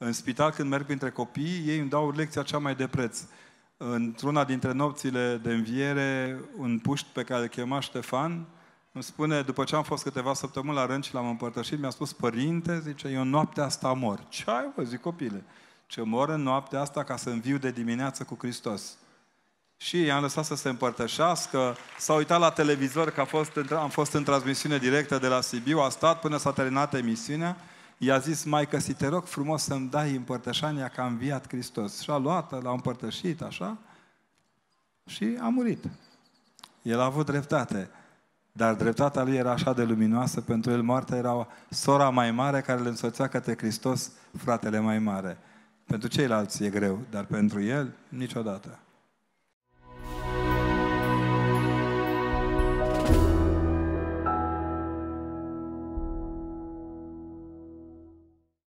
În spital, când merg printre copii, ei îmi dau lecția cea mai de preț. Într-una dintre nopțile de înviere, un puști pe care îl chema Ștefan, îmi spune, după ce am fost câteva săptămâni la rând și l-am împărtășit, mi-a spus, părinte, zice, eu noaptea asta mor. Ce ai, vă zic copile? Ce mor în noaptea asta ca să înviu de dimineață cu Hristos. Și i-am lăsat să se împărtășească, s-a uitat la televizor, că a fost, am fost în transmisiune directă de la Sibiu, a stat până s-a terminat emisiunea i-a zis, mai si te rog frumos să-mi dai împărtășania că a înviat Hristos. Și a luat, l-a împărtășit, așa, și a murit. El a avut dreptate. Dar dreptatea lui era așa de luminoasă, pentru el moartea era sora mai mare care le însoțea către Hristos, fratele mai mare. Pentru ceilalți e greu, dar pentru el niciodată.